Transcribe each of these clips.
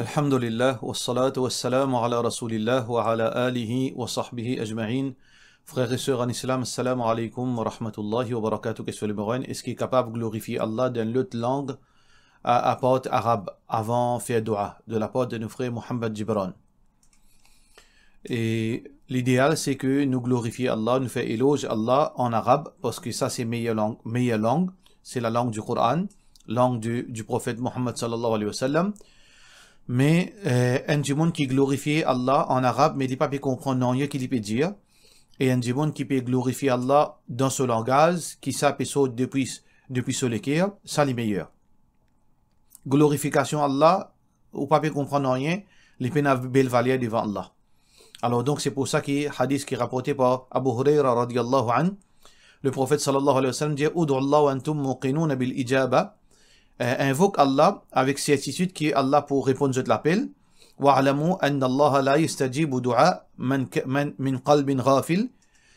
الحمد لله والصلاة والسلام على رسول الله وعلى آله وصحبه أجمعين Frères et sœurs en islam, assalamu alaikum wa rahmatullahi wa barakatuh, qu'est-ce que le Morin Est-ce qu'il est capable de glorifier Allah dans l'autre langue à, à part arabe avant faire dua de la part de nos frères Mohamed Gibran Et l'idéal c'est que nous glorifions Allah, nous faisons éloge Allah en arabe parce que ça c'est meilleure langue, meilleure langue c'est la langue du Coran, langue du, du prophète Mohammed sallallahu alayhi wa sallam. mais euh, un du qui glorifie Allah en arabe, mais il pas peut comprendre rien qu'il peut dire. Et un du qui peut glorifier Allah dans ce langage, qui sape et saute depuis, depuis ce l'équerre, ça les meilleurs. Glorification Allah, ou pas peut comprendre rien, les peines belle valeur devant Allah. Alors donc c'est pour ça que hadith qui est rapporté par Abu Huraira radiallahu an, le prophète sallallahu alayhi wa sallam dit « Udu Allah antum muqinuna bil ijaba » Euh, invoque Allah avec certitude qui est Allah pour répondre à l'appel.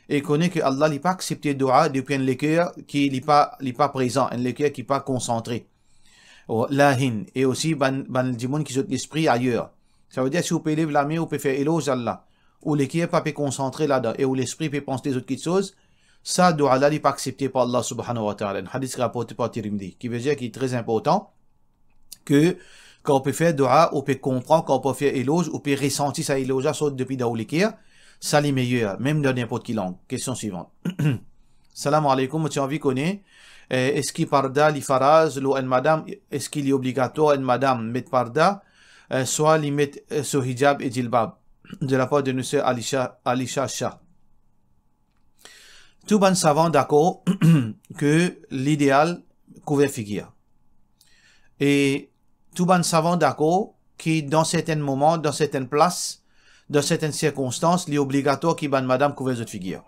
Et connaît que Allah n'a pas accepté dua depuis un cœur qui n'est pas, présent, un cœur qui n'est pas concentré. Oh, Et aussi, dans le monde qui est l'esprit ailleurs. Ça veut dire, si vous pouvez lever la main, vous pouvez faire éloge Allah. Ou le cœur pas concentré là-dedans. Et où l'esprit peut penser des autres choses. Ça, dua-là n'est pas accepté par Allah subhanahu wa ta'ala. Un hadith rapporté par Tirmidhi, qui veut dire qu'il est très important que quand on peut faire doua, on peut comprendre, quand on peut faire éloge, on peut ressentir sa éloge, saute depuis d'aulikir, ça les meilleur, même dans n'importe quelle langue. Question suivante. Salam alaikum, tu as envie eh, est-ce qu'il parda a faraz madame, est-ce qu'il est obligatoire en madame mettre parda, eh, soit il met ce hijab et jilbab, de la part de M. Alisha Shah tout bon savant d'accord que l'idéal couvre figure. Et tout bon savant d'accord que dans certains moments, dans certaines places, dans certaines circonstances, il est obligatoire qu'il ban madame couvre de figure.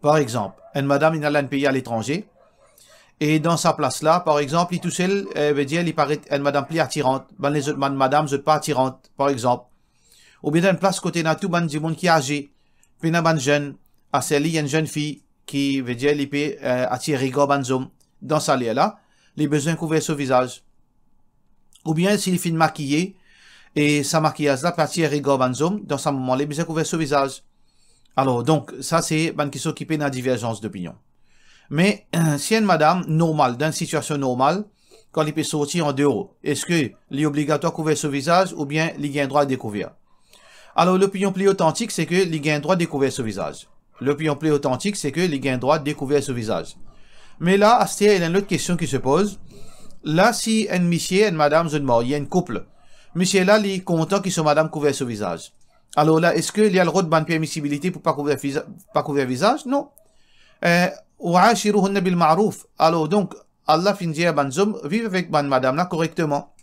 Par exemple, une madame, il a un pays à l'étranger, et dans sa place là, par exemple, il tout seul, veut eh ben, dire, il paraît une madame plus attirante, ben, les autres madame, je pas attirante, par exemple. Ou bien dans une place côté n'a tout ban du monde qui agit, puis n'a ban jeune, à celle-là, y a une jeune fille qui veut dire qu'elle peut attirer dans sa là les besoins couverts sur visage. Ou bien s'il finit maquillé et sa maquillage là partie attirer dans sa moment, les besoins couverts sur visage. Alors donc, ça c'est ben, qui peut d'une divergence d'opinion. Mais si une madame normale, dans une situation normale, quand il peut sortir en dehors, est-ce que est obligatoire couvrir son visage ou bien il un droit de découvrir Alors l'opinion plus authentique, c'est que il un droit de découvrir ce visage. Le L'opinion plus authentique, c'est que les gains droits découverts sur visage. Mais là, Astia, il y a une autre question qui se pose. Là, si un monsieur et une madame sont morts, il y a un couple. Monsieur là, il est content qu'ils soit madame couvert sur visage. Alors là, est-ce qu'il y a le droit de permissibilité pour pas couvert pas visage? Non. Euh, ma'rouf. alors donc Allah finit à banzum, vive avec madame là correctement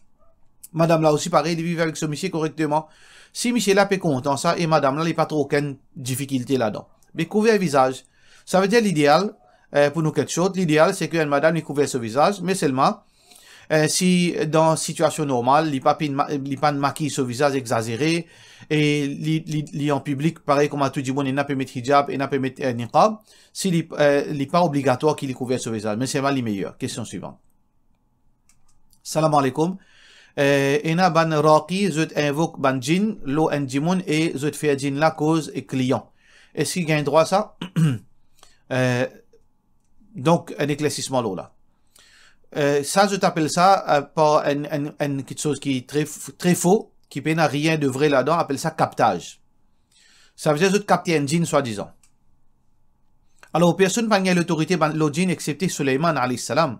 madame là aussi pareil il vive avec ce monsieur correctement si monsieur là est content ça et madame là il n'y a pas trop aucune difficulté là-dedans mais le visage. Ça veut dire l'idéal euh, pour nous quelque chose. L'idéal, c'est qu'une madame couvre son visage, mais seulement euh, si dans une situation normale, il n'y a euh, pas de maquille son visage exagéré, et il en public, pareil comme à tout le monde, il n'a pas mettre hijab, il n'a pas mettre euh, niqab, s'il n'est euh, pas obligatoire qu'il couvre son visage. Mais c'est mal le meilleur. Question suivante. Salam alaikum. Euh, Ena ban raqi, zut invoque ban jin, lo en et zut la cause et client. Est-ce qu'il gagne droit à ça Donc, un éclaircissement là. Euh, ça, je t'appelle ça, par une, quelque chose qui est très, faux, qui n'a rien de vrai là-dedans, appelle ça captage. Ça veut dire que capter un jean, soi-disant. Alors, personne n'a l'autorité dans ben, le djinn excepté Suleyman, alayhi salam,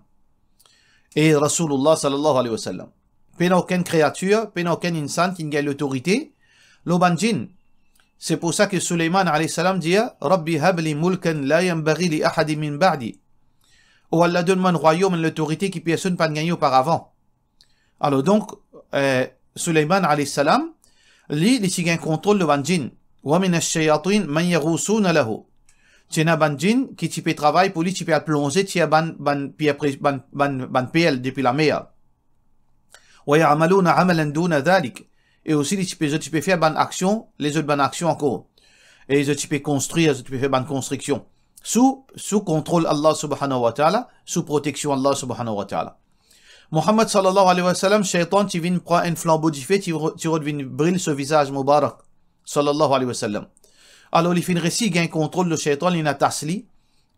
et Rasulullah, sallallahu alayhi wa sallam. Peine aucune créature, peine aucun insan qui n'a l'autorité, l'oban djinn. C'est pour ça que Suleyman salam dit Rabbi habli mulkan la yambaghi li ahadi min ba'di. Allah donne mon royaume et l'autorité qui personne pas gagné auparavant. Alors donc, euh, salam, lui, il a contrôle de Banjin. Wa min ash-shayatin man lahu. Banjin, qui travail pour lui, t'y plonger, ban, ban, ban, ban, ban, depuis la mer et aussi les types, les types faire ban action, les autres ban action encore. Et les autres types construire, les autres faire ban construction. Sous, sous contrôle Allah subhanahu wa ta'ala, sous protection Allah subhanahu wa ta'ala. Muhammad sallallahu alayhi wa sallam, shaitan, tu viens prendre un flambeau fait tu reviens brille ce visage mubarak, sallallahu alayhi wa sallam. Alors, les fins récits gagnent contrôle le shaitan, il a tasli.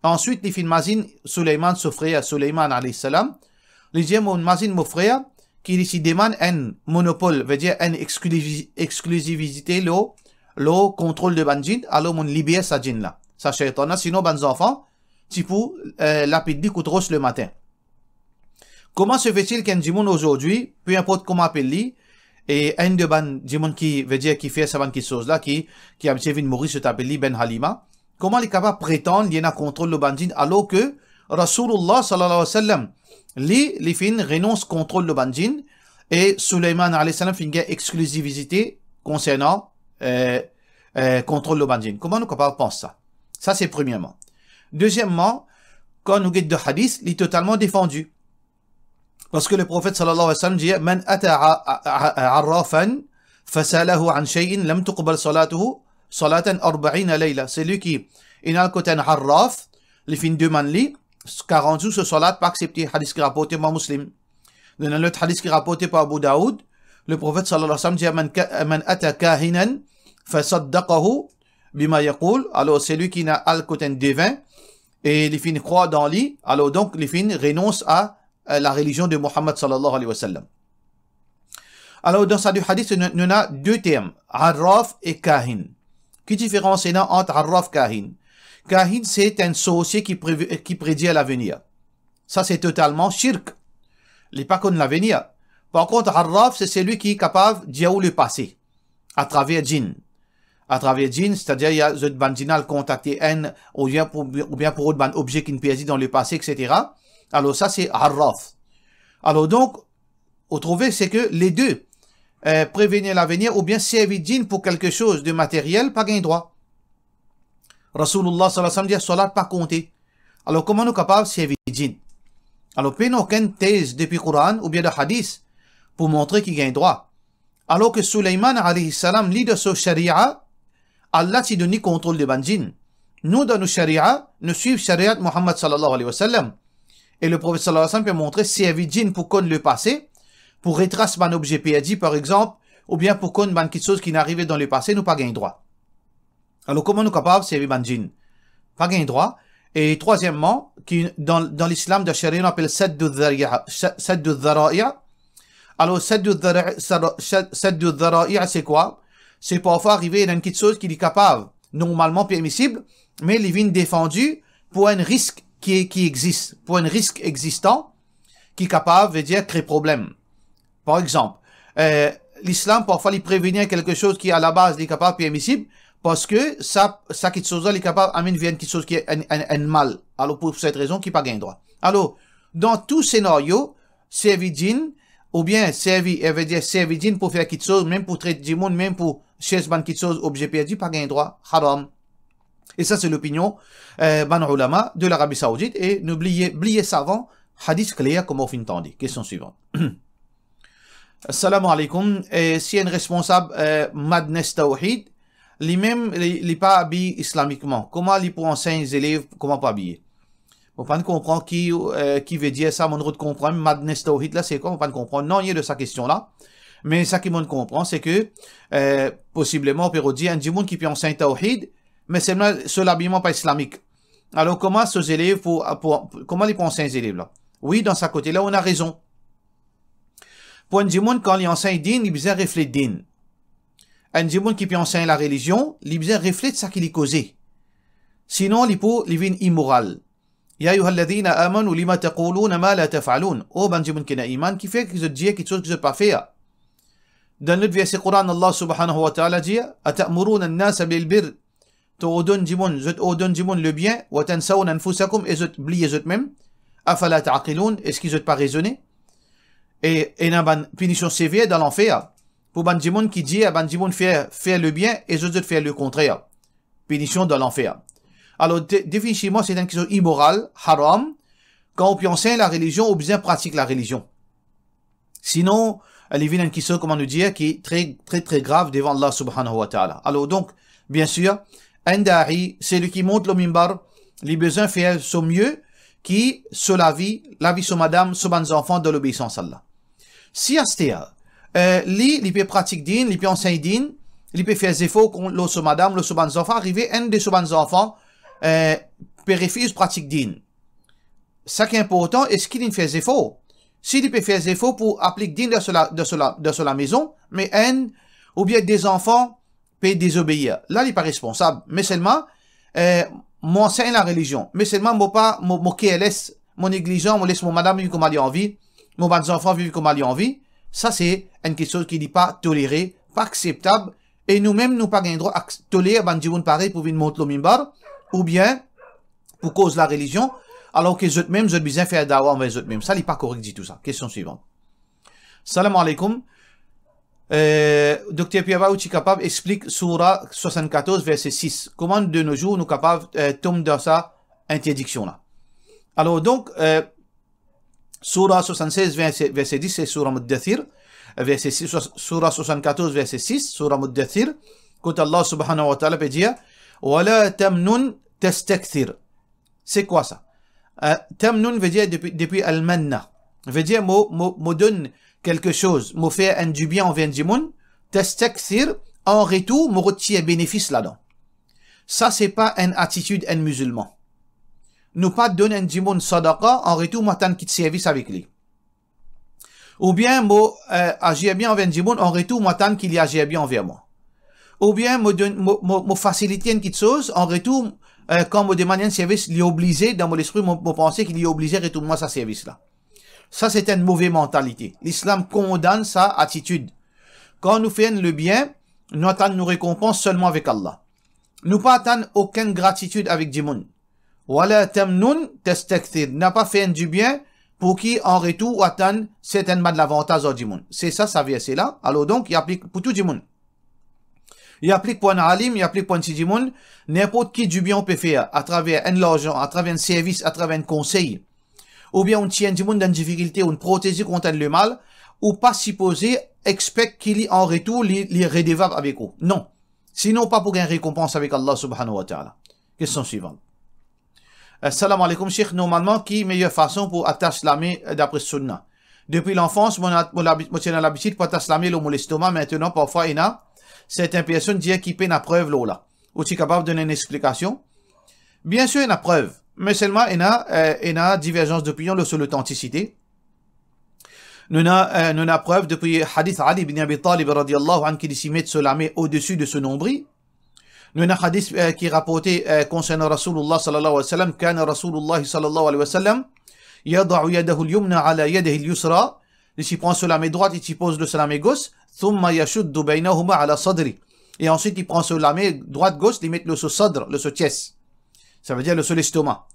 Ensuite, les fins mazin, Suleiman souffrait à Suleiman alayhi salam. Les gens mazin m'offrait qui ici demande un monopole, veut dire une exclusivité, le, le contrôle de banjin, alors mon libère sa djinn là. Ça c'est sinon, les enfants, type euh, lapide le matin. Comment se fait-il qu'un djimoun aujourd'hui, peu importe comment appelle et un de ban qui veut dire qui fait sa ban qui chose là, qui, qui a de mourir se t'appelle Ben Halima, comment il est capable de prétendre qu'il y a un contrôle le banjin alors que Rasulullah sallallahu alayhi wa sallam, li li fin renonce contrôle le banjin et Suleiman alayhi salam fin exclusivité concernant euh, euh contrôle le banjin comment nous capable pense ça ça c'est premièrement deuxièmement quand nous guide de hadith il est totalement défendu parce que le prophète sallallahu alayhi wa sallam dit man ata arrafan fasalahu an shay'in lam tuqbal salatuhu salatan 40 layla c'est lui qui il côté harraf li fin demande li rendu ce salat pas accepté, hadith qui rapporté par Muslim. Dans le hadith qui rapporté par Abu Daoud, le prophète sallallahu alayhi wa sallam dit Man ata kahinan saddaqahu bima yaqul. Alors celui qui n'a un divin et les filles croient dans lui, alors donc les filles renoncent à la religion de Muhammad sallallahu alayhi wa sallam. Alors dans ça du hadith, nous avons deux termes, Arraf et Kahin. Qui différence est entre Arraf et Kahin Kahin, c'est un sorcier qui, qui prédit l'avenir. Ça, c'est totalement shirk. Il n'est pas de l'avenir. Par contre, Harraf, c'est celui qui est capable d'y le passé, à travers djinn. À travers djinn, c'est-à-dire, il y a le contacté N, ou bien pour, ou bien pour autre objet qui ne pèse dans le passé, etc. Alors ça, c'est Harraf. Alors donc, au trouver, c'est que les deux, euh, prévenir l'avenir ou bien servir Jin pour quelque chose de matériel, pas gain droit. Rasulullah sallallahu alayhi wa sallam dit Salat pas compté. Alors comment nous capables servir djinns Alors a aucune thèse depuis le Coran ou bien de hadith pour montrer qu'il gagne droit. Alors que Sulaiman alayhi salam lit de ce sharia, Allah s'y donne contrôle des djinns. Nous dans nos sharia, nous suivons sharia de Muhammad sallallahu alayhi wa sallam. Et le prophète sallallahu alayhi wa sallam peut montrer servir djinns pour connaître le passé, pour retracer un objet perdu par exemple, ou bien pour connaître ban quelque chose qui n'arrivait dans le passé, nous pas gagne droit. Alors comment nous capables c'est Banjin Pas gain droit. Et troisièmement, qui, dans, dans l'islam de Sharia, on appelle Saddu dharaïa ». Alors Saddu c'est quoi C'est parfois arriver dans quelque chose qui est capable, normalement permissible, mais il est défendu pour un risque qui, qui existe, pour un risque existant qui est capable veut dire créer problème. Par exemple, euh, l'islam parfois il prévenir quelque chose qui à la base est capable permissible, parce que ça, ça qui chose est capable d'amener vers quelque chose qui est un, mal. Alors, pour cette raison, qui pas gain droit. Alors, dans tout scénario, servidine, ou bien servi, elle veut dire servidine pour faire quelque chose, même pour traiter du monde, même pour chercher quelque chose, objet perdu, pas gain droit, haram. Et ça, c'est l'opinion, euh, ban ulama de l'Arabie Saoudite. Et n'oubliez, oubliez avant, hadith clair comme on finit Question suivante. Assalamu alaikum. Si un responsable, euh, madness tawhid, lui-même, les, pas habillé islamiquement. Comment il peut enseigner les élèves comment pas habiller Vous ne comprendre qui, euh, qui veut dire ça, mon route comprend, madness tawhid là, c'est quoi Vous pouvez comprendre, non, il y a de sa question là. Mais ça qui m'en comprend, c'est que, euh, possiblement, on peut dire, un monde qui peut enseigner tawhid, mais c'est ce l'habillement pas islamique. Alors, comment ces élèves, pour, comment les pour enseigner les élèves là Oui, dans sa côté là, on a raison. Pour un monde, quand il enseigne din, il besoin refléter din un monde qui peut enseigner la religion, il besoin reflète ce qu'il est causé. Sinon, lipo peut les immoral. Ya yuhalladina amanu lima taquluna ma la taf'alun. Oh, ben, monde qui n'a iman, qui fait que je dis quelque chose que je pas fait. Ah. Dans notre verset Coran, Allah subhanahu wa ta'ala dit, atamuruna an-nasa bil bir, Tu ordonnes du je t'ordonne le bien, wa tansawna anfusakum, et je t'oubliez vous-même. Afala ta'qilun, est-ce qu'ils ont pas raisonné? Et, et une punition sévère dans l'enfer. Ah pour Benjamin qui dit à eh, Benjamin faire, faire le bien et Joseph faire le contraire. Pénition dans l'enfer. Alors, définitivement, c'est une question immorale, haram, quand on enseigner la religion ou bien pratique la religion. Sinon, elle est une question, comment nous dire, qui est très, très, très grave devant Allah subhanahu wa ta'ala. Alors donc, bien sûr, un c'est lui qui monte le mimbar, les besoins fait son mieux, qui, sur la vie, la vie sur madame, sur enfants de l'obéissance à Allah. Si Astéa, euh, lui, lui peut pratiquer din lui peut enseigner dîne, lui peut faire zéphore contre l'autre madame, l'autre bande d'enfants arriver, un des sous bande d'enfants, euh, peut refuser de pratiquer Ça qui est important, est-ce qu'il ne fait zéphore? Si il peut faire efforts pour appliquer din de cela, de cela, de cela maison, mais un, ou bien des enfants peut désobéir. Là, il est pas responsable, mais seulement, euh, mon enseigne la religion, mais seulement, m'a pas, m'a pas elle laisse, m'a négligeant, laisse mon madame vivre comme elle a envie, m'a bande d'enfants vivre comme elle a envie. Ça, c'est une question qui n'est pas tolérée, pas acceptable, et nous-mêmes, nous pas gain droit à tolérer ben pareil pour une montre mimbar ou bien pour cause de la religion, alors que eux mêmes, eux de faire d'avoir envers eux mêmes. Ça n'est pas correct dit tout ça. Question suivante. Salam alaikum. Euh, Dr tu es capable explique Surah 74 verset 6. Comment de nos jours nous capables euh, tomber dans sa interdiction là. Alors donc euh, Surah 76, verset 10, c'est Surah Muddathir. Verset 6, Surah 74, verset 6, Surah Muddathir. Quand Allah subhanahu wa ta'ala peut dire Wala tamnun tastakthir. C'est quoi ça euh, Tamnun veut dire depuis, depuis Al-Manna. Veut dire me donne quelque chose, me fait un du bien envers du Tastakthir, en retour, me retire bénéfice là-dedans. Ça, c'est pas une attitude un musulman nous pas donner un jimon sadaqa, en retour, moi, qui service avec lui. Ou bien, moi, euh, agir bien envers en retour, moi, qu'il y agir bien envers moi. Ou bien, moi, me faciliter une petite chose, en retour, euh, quand me demander un service, il est dans mon esprit, mon penser qu'il est obligé de retourner ce service-là. Ça, c'est une mauvaise mentalité. L'islam condamne sa attitude. Quand nous faisons le bien, nous attendons nos récompenses seulement avec Allah. Nous pas attendre aucune gratitude avec Dimoun tamnun testekthir. N'a pas fait du bien pour qui, en retour, atteigne certainement de l'avantage du monde. C'est ça, ça vient, c'est là. Alors donc, il applique pour tout du monde. Il applique pour un alim, il applique pour un monde. N'importe qui du bien peut faire à travers un logement, à travers un service, à travers un conseil. Ou bien on tient du monde dans une difficulté, on protège contre le mal, ou pas poser, expect qu'il y en retour, les, les avec eux. Non. Sinon, pas pour une récompense avec Allah subhanahu wa ta'ala. Question suivante. Salam alaikum, Sheikh. Normalement, qui est meilleure façon pour attacher la euh, d'après Sunna Depuis l'enfance, mon, a l'habitude pour attacher la main dans l'estomac. Maintenant, parfois, il y a certaines personnes qui qui pas de preuve là. tu capable de donner une explication Bien sûr, il y a preuve. Mais seulement, il y a, euh, il y a divergence d'opinion sur l'authenticité. Nous euh, avons, la preuve depuis Hadith Ali ibn Abi Talib, radiallahu anhu, qui dit s'y mettre sur au-dessus de ce nombril. Nous avons un hadith euh, qui est rapporté euh, concernant Rasulullah sallallahu alayhi wa sallam. Kana Rasulullah sallallahu alayhi wa sallam. Yada'u yadahu al-yumna ala yadahi al-yusra. Il s'y prend sur la main droite, il s'y pose le sur la gauche. Thumma yashuddu baynahuma ala sadri. Et ensuite, il prend sur la main droite, gauche, il met le sur sadr, le sur tiès. Ça veut dire le sur l'estomac.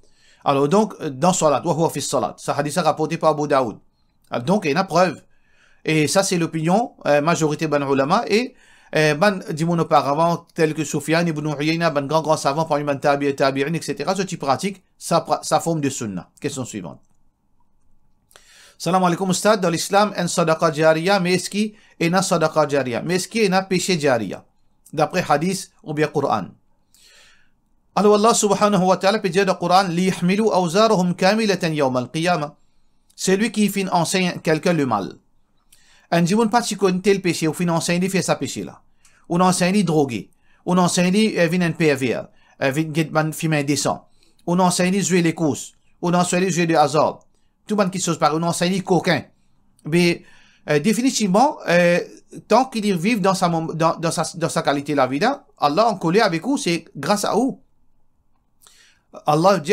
Alors donc, euh, dans salat, wa huwa fi salat. Ça hadith rapporté par Abu Daoud. Ah, donc, il y a une preuve. Et ça, c'est l'opinion, euh, majorité ban ulama. Et eh ben, dis-moi auparavant, tel que Soufiane ibn Uyayna, ben grand grand savant parmi les ben, tabi et tabi'in, etc., ce type pratique sa, sa forme de sunna. Question suivante. Salam alaikum Oustad, dans l'islam, un sadaqa jariya, mais est-ce qu'il y a un sadaqa jariya Mais est-ce qu'il y a un péché jariya D'après hadith ou bien Qur'an. Alors Allah subhanahu wa ta'ala peut dire dans le Coran, awzarahum kamilatan yawm qiyama »« C'est Celui qui enseigne quelqu'un le mal. Un jour moun pati kon tel péché, ou fin enseigne, un fait sa peche On Ou droge. On ansen li eh, vin en perver. Eh, vin get man On enseigne, on les courses. On enseigne, de azor. Tout man qui se par. on enseigne, coquin. Mais eh, définitivement, euh, tant qu'ils vivent dans sa, dans, dans, sa, dans sa qualité la vie, Allah en collé avec vous, c'est grâce à vous. Allah dit,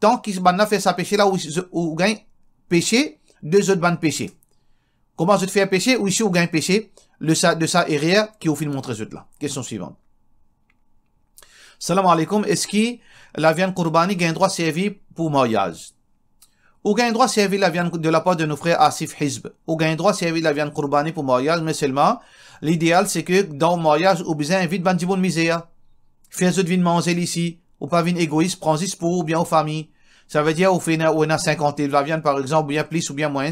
tant qu'il a fait sa péché là où ils gagne péché, deux autres bandes péché. Comment je te fais péché ou ici ou gagne péché, le ça de ça rien qui au fil montrer autres là. Question suivante. Salam alaikum, est-ce que la viande courbani gagne droit servi pour mariage? Ou gagne droit servi la viande de la part de nos frères Asif Hizb? Ou gagne droit servi la viande courbani pour mariage, mais seulement, l'idéal c'est que dans le mariage, ou bien invite bandibon misea Fais-le de manger ici. Ou pas vin égoïste, prends y pour ou bien aux familles. Ça veut dire, au final, on a 50 livres la viande, par exemple, bien plus ou bien moins.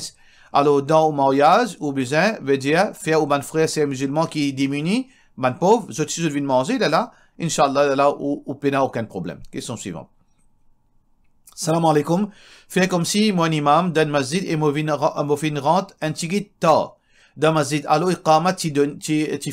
Alors, dans le mariage, ou besoin, veut dire, faire ou ben frère, c'est musulman qui diminue, ben pauvre, je suis de manger, là, là, Inch'Allah, là, là, ou, ou pena, aucun problème. Question suivante. Salam alaikum. Fait comme si, moi, mon imam, d'un masjid, et mon rente, un tigit Dans ma masjid, alors, iqamat, tu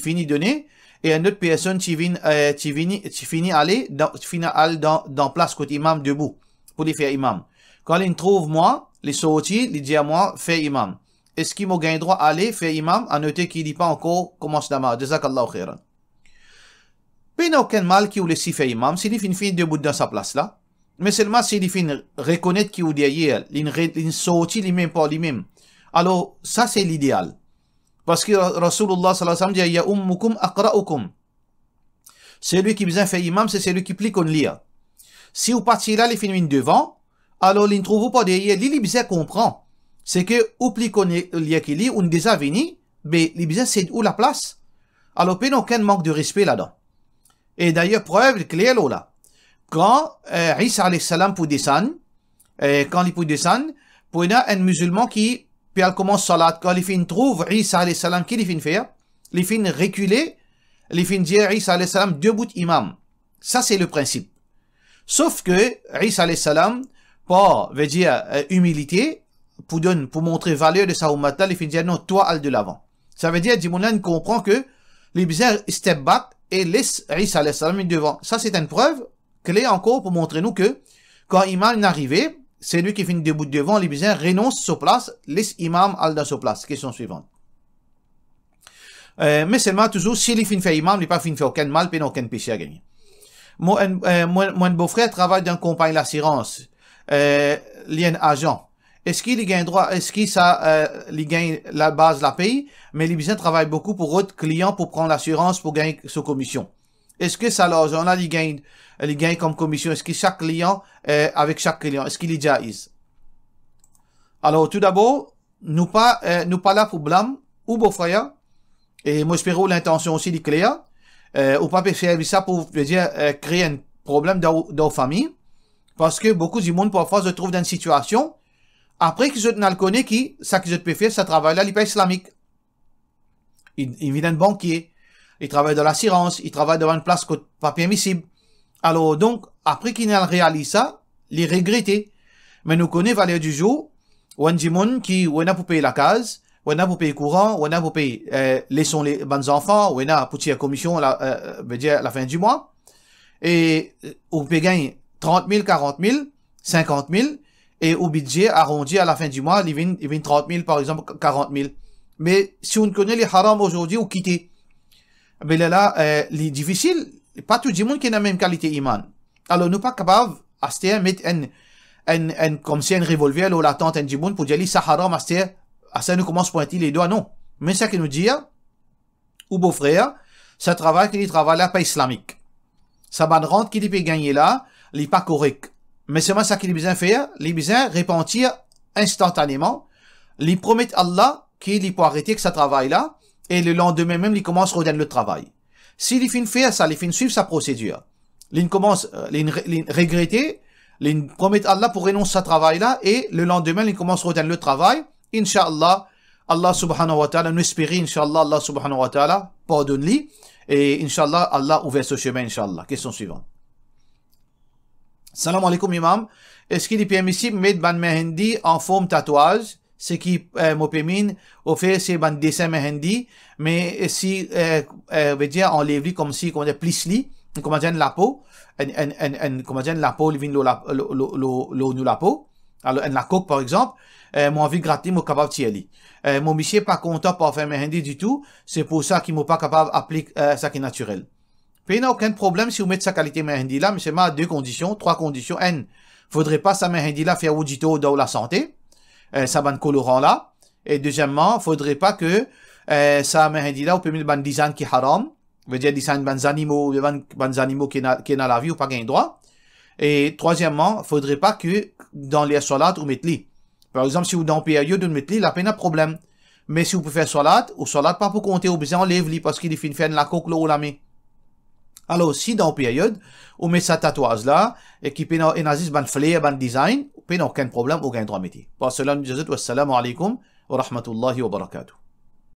finis donner, et une autre personne qui vient, euh, finit aller dans, finit aller dans, dans place côté imam debout pour les faire imam. Quand ils trouve moi, les sortis, ils disent à moi, fais imam. Est-ce qu'ils m'ont gagné droit à aller faire imam? À noter qu'il dit pas encore, commence d'amar, marche. Jazakallahu khairan. Puis il n'y a aucun mal qui voulait s'y faire imam, s'il finit finit debout dans sa place là. Mais seulement s'il finit reconnaître qu'il est derrière, il sortit lui-même par lui-même. Alors, ça c'est l'idéal. Parce que Rasulullah sallallahu dit Ya ummukum akra'ukum. Celui qui vous fait imam, c'est celui qui plie qu'on liya Si vous partez là, les films devant, alors ne trouve pas derrière, l'il comprend. C'est que, vous plie qu'on lia qui lit, on déjà venu, mais besoin c'est où la place. Alors, il n'y a aucun manque de respect là-dedans. Et d'ailleurs, preuve claire là. Quand euh, Isa salam pour descendre, euh, quand il pour descendre, pour un musulman qui puis elle commence salat. Quand les filles trouvent Isa salam, qui les filles fait hein? Les filles reculer, les filles dire eh, Isa salam debout imam. Ça c'est le principe. Sauf que Isa alayhi salam, pour veut dire euh, humilité, pour donner, pour montrer valeur de sa humilité, les filles dire non, toi al de l'avant. Ça veut dire Dimonan comprend que les bizarres step back et laisse Isa alayhi salam devant. Ça c'est une preuve clé encore pour montrer nous que quand Imam est arrivé, c'est lui qui finit debout devant, les renonce renoncent sur place, laisse Imam Alda sur place. Question suivante. Euh, mais seulement toujours, s'il finit fait imam, il n'est pas fini faire aucun mal, puis aucun péché à gagner. Euh, euh, mon, beau-frère travaille dans une compagnie d'assurance, euh, lien agent. Est-ce qu'il gagne droit, est-ce qu'il ça, euh, il gagne la base, la paye, mais les travaille travaillent beaucoup pour autres clients pour prendre l'assurance, pour gagner sa commission. Est-ce que ça leur on a les gains, les gains comme commission Est-ce que chaque client, avec chaque client, est-ce qu'il est jaiz Alors tout d'abord, nous pas, euh, nous pas là pour blâmer ou beau Et moi j'espère l'intention aussi du client. Euh, ou pas faire ça pour je veux dire, euh, créer un problème dans, dans famille. Parce que beaucoup de monde parfois se trouve dans une situation après qu'ils ont connu qui, ça qu'ils ont faire, ça travaille là, l'IPA islamique. Il, il vient d'un banquier il travaille dans l'assurance, il travaille devant une place qui n'est pas permissible. Alors donc, après qu'il réalisé ça, il est regretté. Mais nous connaissons valeur du jour, on dit qui, on a pour payer la case, on a pour payer courant, on a pour payer euh, les bons les enfants, on a pour tirer commission la, euh, euh, veut dire la fin du mois. Et euh, on peut gagner 30 000, 40 000, 50 000, et au budget arrondi à la fin du mois, il vient, il vient 30 000 par exemple, 40 000. Mais si on connaît les haram aujourd'hui, on quitte. Mais là, là, euh, les difficiles, pas tout le monde qui a la même qualité iman. Alors, nous pas capable, à mettre un, un, un, comme si un revolver, ou la tente, un pour dire, ça haram, à ça nous commence pointer les doigts, non. Mais ce qui nous dit, ou beau-frère, ça travaille qu'il travaille là, pas islamique. Ça bonne rente qu'il peut gagner là, il n'est pas correct. Mais c'est ça qu'il a besoin de faire, il a besoin de repentir instantanément, il promet à Allah qu'il peut arrêter que ça travail là, et le lendemain même, il commence à redonner le travail. Si finit fait ça, les finit suivre sa procédure. Ils commence, à euh, regretter, il promettent à Allah pour renoncer à ce travail-là, et le lendemain, il commence à redonner le travail. Inch'Allah, Allah subhanahu wa ta'ala, nous espérons, Inch'Allah, Allah subhanahu wa ta'ala, pardonne-lui, et Inch'Allah, Allah ouvre ce chemin, Inch'Allah. Question suivante. Salam alaikum, imam. Est-ce qu'il est permissible mettre Ban Mehendi en forme tatouage ce qui euh, Mopémine fait c'est un dessin mehendi, mais si, euh, euh, veut dire, on les comme si, on dit, plisli, comment dire, la peau, comme en, en, la peau, vin l'eau, nous la peau, alors, la coque, par exemple, euh, mon vie gratter, mon capable tieli. Euh, mon monsieur pas content pour faire mehendi du tout, c'est pour ça qu'il m'ont pas capable d'appliquer, euh, ça qui est naturel. Puis, il n'y a aucun problème si vous mettez sa qualité mehendi là, mais c'est ma deux conditions, trois conditions, n. Faudrait pas sa mehendi là faire audito dans la santé euh, colorant là Et deuxièmement, faudrait pas que euh, ça euh, là là ou mettre ban design qui haram, veut dire design ban animaux, ban, animaux qui na, qui la vie ou pas gain droit. Et troisièmement, faudrait pas que dans les salades ou metli. Par exemple, si vous dans période de metli, la peine a problème. Mais si vous pouvez faire salade, ou salade pas pour compter, ou besoin lève les parce qu'il est fin faire la coque ou la main. Alors, si dans période, on met sa tatouage là, et qui peut en ban flair, ban design, بينه وكان قبلان وكانت غامتي والسلام عليكم ورحمة الله وبركاته